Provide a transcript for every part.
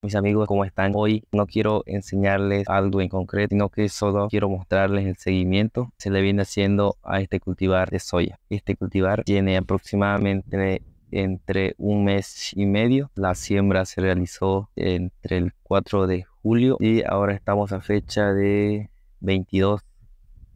Mis amigos, ¿cómo están? Hoy no quiero enseñarles algo en concreto, sino que solo quiero mostrarles el seguimiento se le viene haciendo a este cultivar de soya. Este cultivar tiene aproximadamente entre un mes y medio. La siembra se realizó entre el 4 de julio y ahora estamos a fecha de 22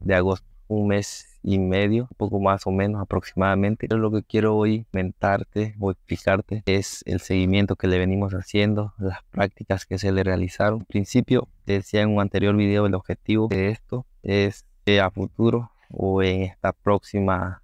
de agosto, un mes y medio, poco más o menos aproximadamente. Pero lo que quiero hoy comentarte o explicarte es el seguimiento que le venimos haciendo, las prácticas que se le realizaron. En principio, decía en un anterior video, el objetivo de esto es que a futuro o en esta próxima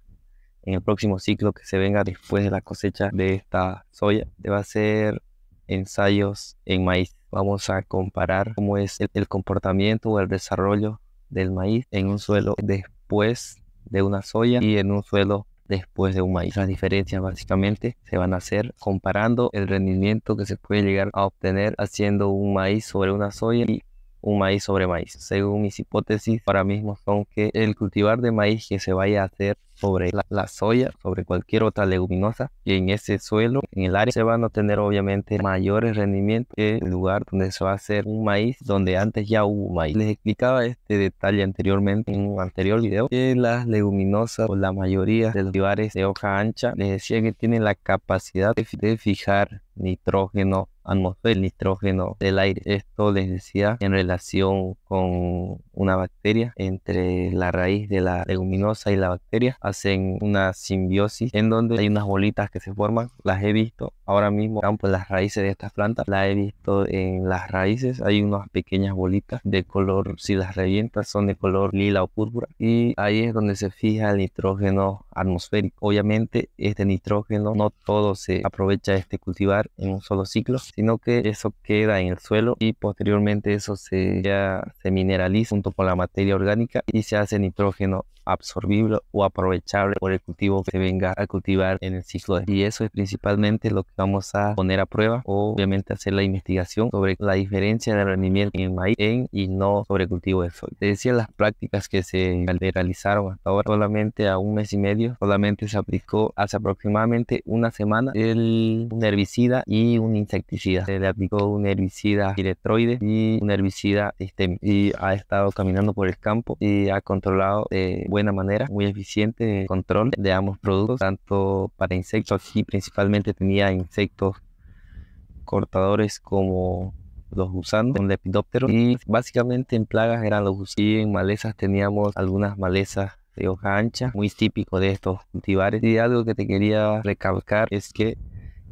en el próximo ciclo que se venga después de la cosecha de esta soya, se va a ser ensayos en maíz. Vamos a comparar cómo es el, comportamiento o el desarrollo del maíz en un suelo después de una soya y en un suelo después de un maíz. Las diferencias básicamente se van a hacer comparando el rendimiento que se puede llegar a obtener haciendo un maíz sobre una soya y un maíz sobre maíz. Según mis hipótesis, ahora mismo son que el cultivar de maíz que se vaya a hacer sobre la, soya, sobre cualquier otra leguminosa. Y en ese suelo, en el área, se van a tener obviamente mayores rendimientos que el lugar donde se va a hacer un maíz, donde antes ya hubo maíz. Les explicaba este detalle anteriormente en un anterior video, que las leguminosas o la mayoría de los lugares de hoja ancha, les decía que tienen la capacidad de fijar nitrógeno atmósfera, el nitrógeno del aire. Esto les decía en relación con una bacteria entre la raíz de la leguminosa y la bacteria. Hacen una simbiosis en donde hay unas bolitas que se forman. Las he visto ahora mismo, en las raíces de estas plantas. Las he visto en las raíces. Hay unas pequeñas bolitas de color, si las revientas, son de color lila o púrpura. Y ahí es donde se fija el nitrógeno atmosférico. Obviamente este nitrógeno no todo se aprovecha este cultivar en un solo ciclo, sino que eso queda en el suelo y posteriormente eso se, ya se mineraliza junto con la materia orgánica y se hace nitrógeno absorbible o aprovechable por el cultivo que se venga a cultivar en el ciclo. De... Y eso es principalmente lo que vamos a poner a prueba, o obviamente hacer la investigación sobre la diferencia de rendimiento en maíz en y no sobre cultivo de soya. Te decía las prácticas que se realizaron hasta ahora, solamente a un mes y medio, solamente se aplicó hace aproximadamente una semana el, un herbicida y un insecticida. Se le aplicó un herbicida iretroide y un herbicida sistémico y ha estado caminando por el campo y ha controlado eh, manera, muy eficiente de control de ambos productos, tanto para insectos, y principalmente tenía insectos cortadores como los gusanos con lepidópteros y básicamente en plagas eran los gusanos y en malezas teníamos algunas malezas de hoja ancha, muy típico de estos cultivares. Y algo que te quería recalcar es que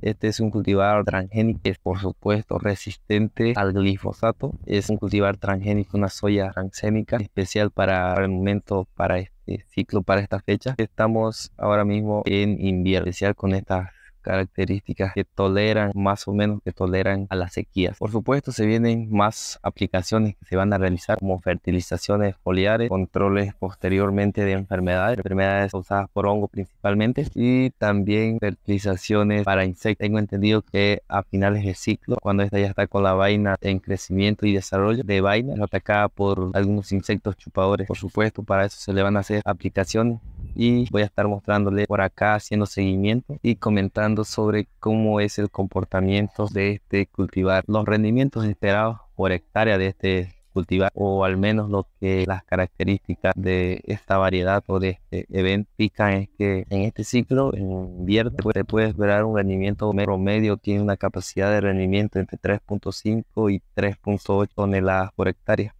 este es un cultivar transgénico, es por supuesto resistente al glifosato. Es un cultivar transgénico, una soya transgénica, especial para, el momento para este ciclo para esta fecha. Estamos ahora mismo en invierno, especial con estas características que toleran, más o menos que toleran a las sequías. Por supuesto, se vienen más aplicaciones que se van a realizar como fertilizaciones foliares, controles posteriormente de enfermedades, enfermedades causadas por hongo principalmente y también fertilizaciones para insectos. Tengo entendido que a finales de ciclo, cuando esta ya está con la vaina en crecimiento y desarrollo de vaina, es atacada por algunos insectos chupadores. Por supuesto, para eso se le van a hacer aplicaciones y voy a estar mostrándole por acá haciendo seguimiento y comentando sobre cómo es el comportamiento de este cultivar, los rendimientos esperados por hectárea de este cultivar o al menos lo que las características de esta variedad o de este evento pican es que en este ciclo en invierno se pues, puede esperar un rendimiento promedio tiene una capacidad de rendimiento entre 3.5 y 3.8 toneladas por hectárea